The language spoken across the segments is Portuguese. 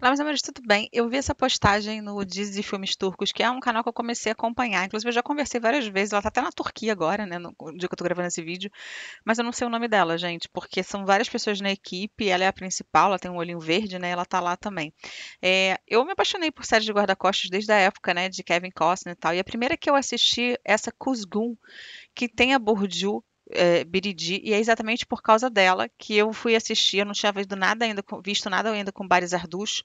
Olá, meus amores, tudo bem? Eu vi essa postagem no Dizzy Filmes Turcos, que é um canal que eu comecei a acompanhar. Inclusive, eu já conversei várias vezes. Ela tá até na Turquia agora, né? No dia que eu tô gravando esse vídeo. Mas eu não sei o nome dela, gente, porque são várias pessoas na equipe. Ela é a principal, ela tem um olhinho verde, né? Ela tá lá também. É, eu me apaixonei por séries de guarda-costas desde a época, né? De Kevin Costner e tal. E a primeira que eu assisti, é essa Kuzgun, que tem a Bourdieu, é, Biridi, e é exatamente por causa dela que eu fui assistir, eu não tinha visto nada ainda, visto nada ainda com Baris Arduz,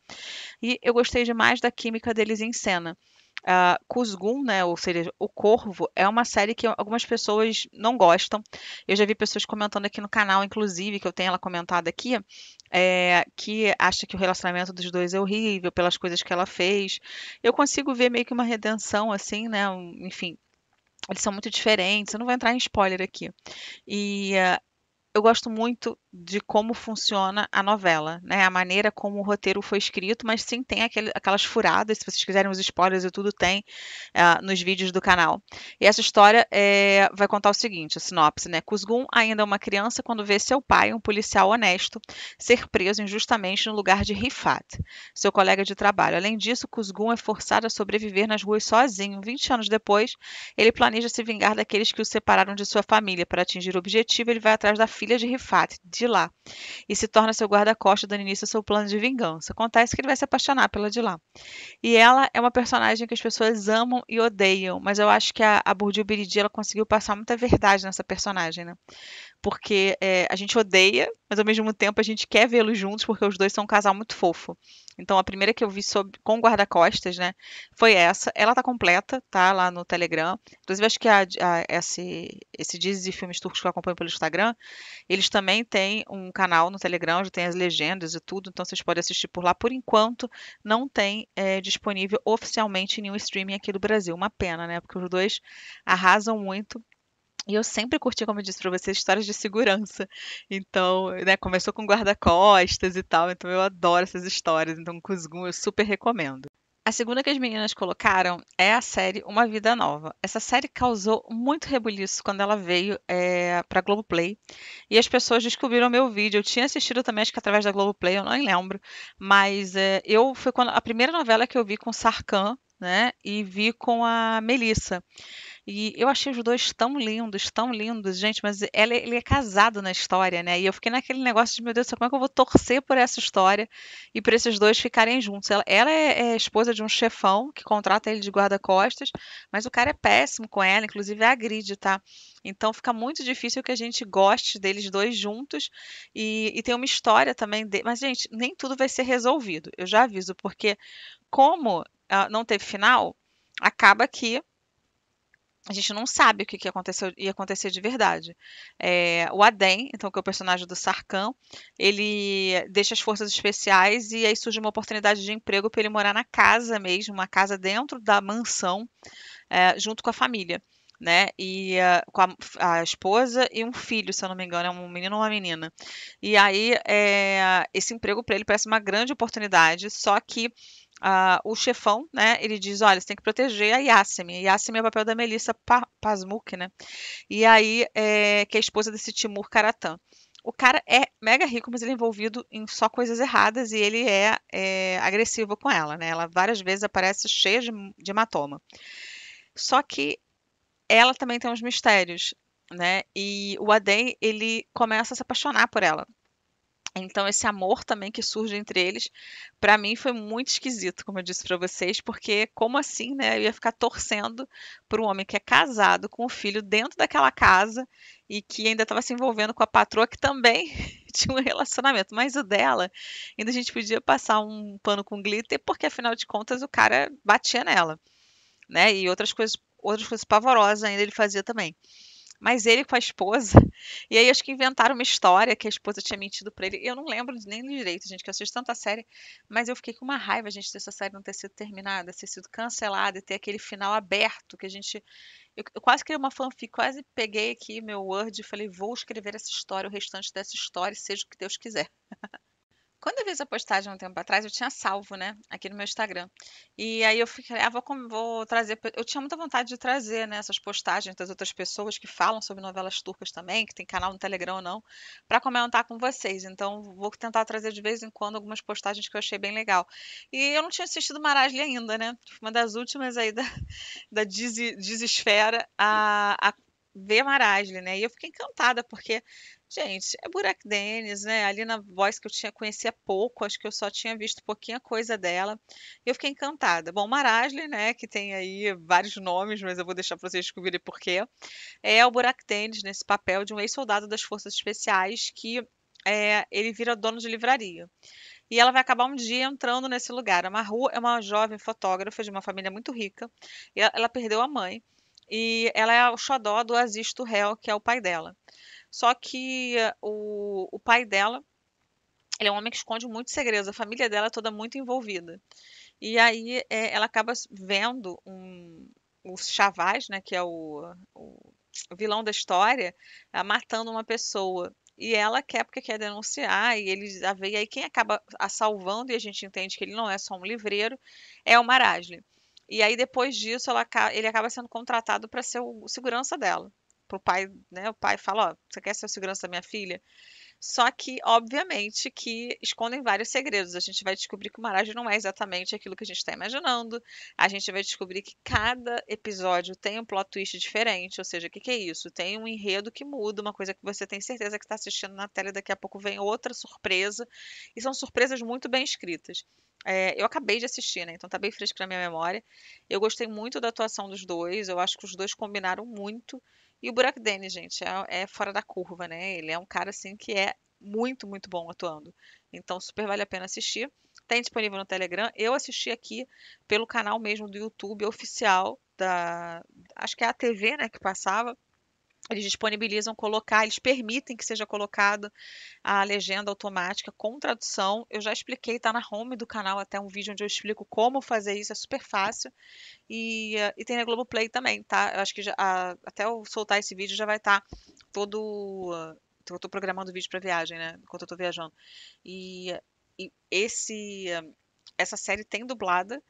e eu gostei demais da química deles em cena. Uh, Kuzgun, né, ou seja, O Corvo, é uma série que algumas pessoas não gostam. Eu já vi pessoas comentando aqui no canal, inclusive, que eu tenho ela comentada aqui, é, que acha que o relacionamento dos dois é horrível pelas coisas que ela fez. Eu consigo ver meio que uma redenção, assim, né, um, enfim, eles são muito diferentes. Eu não vou entrar em spoiler aqui. E uh, eu gosto muito de como funciona a novela, né? A maneira como o roteiro foi escrito, mas sim tem aquele, aquelas furadas, se vocês quiserem os spoilers e tudo tem uh, nos vídeos do canal. E essa história é, vai contar o seguinte, a sinopse, né? Kuzgun ainda é uma criança quando vê seu pai, um policial honesto, ser preso injustamente no lugar de Rifat, seu colega de trabalho. Além disso, Kuzgun é forçado a sobreviver nas ruas sozinho. 20 anos depois, ele planeja se vingar daqueles que o separaram de sua família. Para atingir o objetivo, ele vai atrás da filha de Rifat, de lá e se torna seu guarda-costas, dando início ao seu plano de vingança. Acontece que ele vai se apaixonar pela de lá. E ela é uma personagem que as pessoas amam e odeiam, mas eu acho que a, a Burdiu Biridi ela conseguiu passar muita verdade nessa personagem, né? porque é, a gente odeia, mas ao mesmo tempo a gente quer vê-los juntos, porque os dois são um casal muito fofo. Então, a primeira que eu vi sobre, com guarda-costas, né, foi essa. Ela tá completa, tá lá no Telegram. Inclusive, acho que a, a, esse, esse Dizes e Filmes Turcos que eu acompanho pelo Instagram, eles também têm um canal no Telegram, onde tem as legendas e tudo, então vocês podem assistir por lá. Por enquanto, não tem é, disponível oficialmente em nenhum streaming aqui do Brasil. Uma pena, né, porque os dois arrasam muito e eu sempre curti, como eu disse para vocês, histórias de segurança. Então, né, começou com guarda-costas e tal, então eu adoro essas histórias. Então, Kuzgun eu super recomendo. A segunda que as meninas colocaram é a série Uma Vida Nova. Essa série causou muito rebuliço quando ela veio é, eh, para Globoplay. E as pessoas descobriram meu vídeo. Eu tinha assistido também, acho que através da Globoplay, eu não lembro. Mas é, eu foi quando, a primeira novela que eu vi com Sarkan, né? E vi com a Melissa. E eu achei os dois tão lindos, tão lindos, gente, mas ele é casado na história, né? E eu fiquei naquele negócio de, meu Deus, como é que eu vou torcer por essa história e por esses dois ficarem juntos? Ela, ela é, é, esposa de um chefão que contrata ele de guarda-costas, mas o cara é péssimo com ela, inclusive a é agride, tá? Então fica muito difícil que a gente goste deles dois juntos. E, e tem uma história também. De... Mas, gente, nem tudo vai ser resolvido. Eu já aviso, porque como uh, não teve final, acaba que a gente não sabe o que, que aconteceu, ia acontecer de verdade. É, o Adem, então, que é o personagem do Sarkhan, ele deixa as forças especiais e aí surge uma oportunidade de emprego para ele morar na casa mesmo, uma casa dentro da mansão, é, junto com a família, né? E é, com a, a, esposa e um filho, se eu não me engano, é um menino ou uma menina. E aí, é, esse emprego para ele parece uma grande oportunidade, só que Uh, o chefão, né, ele diz, olha, você tem que proteger a Yasmin. Yasmin é o papel da Melissa pa Pasmuk, né? E aí, é, que é a esposa desse Timur Karatan. O cara é mega rico, mas ele é envolvido em só coisas erradas e ele é, é agressivo com ela, né? Ela várias vezes aparece cheia de, de hematoma. Só que ela também tem uns mistérios, né? E o Adem, ele começa a se apaixonar por ela. Então, esse amor também que surge entre eles, para mim foi muito esquisito, como eu disse para vocês, porque como assim, né? Eu ia ficar torcendo para um homem que é casado com o um filho dentro daquela casa e que ainda estava se envolvendo com a patroa que também tinha um relacionamento, mas o dela, ainda a gente podia passar um pano com glitter, porque afinal de contas o cara batia nela, né? E outras coisas, outras coisas pavorosas ainda ele fazia também mas ele com a esposa. E aí acho que inventaram uma história que a esposa tinha mentido para ele. Eu não lembro nem direito, gente, que eu assisti tanta série, mas eu fiquei com uma raiva, gente, dessa série não ter sido terminada, ter sido cancelada e ter aquele final aberto que a gente. Eu, eu quase criei uma fanfic, quase peguei aqui meu Word e falei, vou escrever essa história, o restante dessa história, seja o que Deus quiser. Quando eu vi essa postagem um tempo atrás, eu tinha salvo, né, aqui no meu Instagram. E aí eu fiquei, ah, vou, vou trazer. Eu tinha muita vontade de trazer, né, essas postagens das outras pessoas que falam sobre novelas turcas também, que tem canal no Telegram ou não, para comentar com vocês. Então, vou tentar trazer de vez em quando algumas postagens que eu achei bem legal. E eu não tinha assistido Marasli ainda, né? Uma das últimas aí da, da a, a ver Marasli, né? E eu fiquei encantada, porque Gente, é Burak Dennis, né? Ali na voz que eu tinha conhecia pouco, acho que eu só tinha visto pouquinha coisa dela. E eu fiquei encantada. Bom, Marasli, né, que tem aí vários nomes, mas eu vou deixar para vocês descobrirem por quê. É o Burak Dennis nesse papel de um ex-soldado das Forças Especiais que é, ele vira dono de livraria. E ela vai acabar um dia entrando nesse lugar. A Maru é uma jovem fotógrafa de uma família muito rica. ela perdeu a mãe. E ela é o xodó do Aziz Turrell, que é o pai dela. Só que o, o pai dela, ele é um homem que esconde muitos segredos, a família dela é toda muito envolvida. E aí é, ela acaba vendo um, o Chavaz, né, que é o, o vilão da história, é, matando uma pessoa. E ela quer porque quer denunciar, e ele a ah, vê, e aí quem acaba a salvando, e a gente entende que ele não é só um livreiro, é o Marasli. E aí, depois disso, ela, ele acaba sendo contratado para ser o segurança dela pro pai, né? O pai fala, ó, você quer ser o segurança da minha filha? Só que, obviamente, que escondem vários segredos. A gente vai descobrir que o Maraj não é exatamente aquilo que a gente está imaginando. A gente vai descobrir que cada episódio tem um plot twist diferente. Ou seja, o que, que, é isso? Tem um enredo que muda, uma coisa que você tem certeza que está assistindo na tela e daqui a pouco vem outra surpresa. E são surpresas muito bem escritas. É, eu acabei de assistir, né? Então tá bem fresco na minha memória. Eu gostei muito da atuação dos dois. Eu acho que os dois combinaram muito. E o Burak Dene, gente, é, é fora da curva, né? Ele é um cara, assim, que é muito, muito bom atuando. Então, super vale a pena assistir. Tem tá disponível no Telegram. Eu assisti aqui pelo canal mesmo do YouTube oficial da. Acho que é a TV, né? Que passava eles disponibilizam colocar, eles permitem que seja colocado a legenda automática com tradução. Eu já expliquei, está na home do canal até um vídeo onde eu explico como fazer isso, é super fácil. E, e tem na Globoplay também, tá? Eu acho que já, a, até eu soltar esse vídeo já vai estar tá todo. Eu estou programando o vídeo para viagem, né? Enquanto eu estou viajando. E, e esse, essa série tem dublada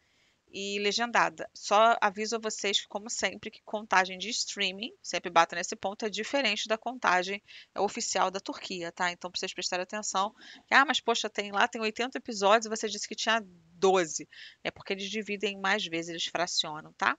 e legendada. Só aviso a vocês, como sempre, que contagem de streaming, sempre bato nesse ponto, é diferente da contagem oficial da Turquia, tá? Então, vocês prestarem atenção. Ah, mas poxa, tem lá, tem 80 episódios e você disse que tinha 12. É porque eles dividem mais vezes, eles fracionam, tá?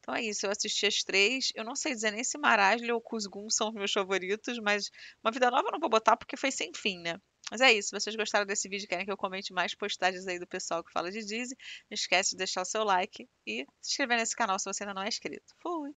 Então é isso, eu assisti as três. Eu não sei dizer nem se Marasli ou Kuzgun são os meus favoritos, mas Uma Vida Nova eu não vou botar porque foi sem fim, né? Mas é isso. Se vocês gostaram desse vídeo e querem que eu comente mais postagens aí do pessoal que fala de Dizzy, não esquece de deixar o seu like e se inscrever nesse canal se você ainda não é inscrito. Fui!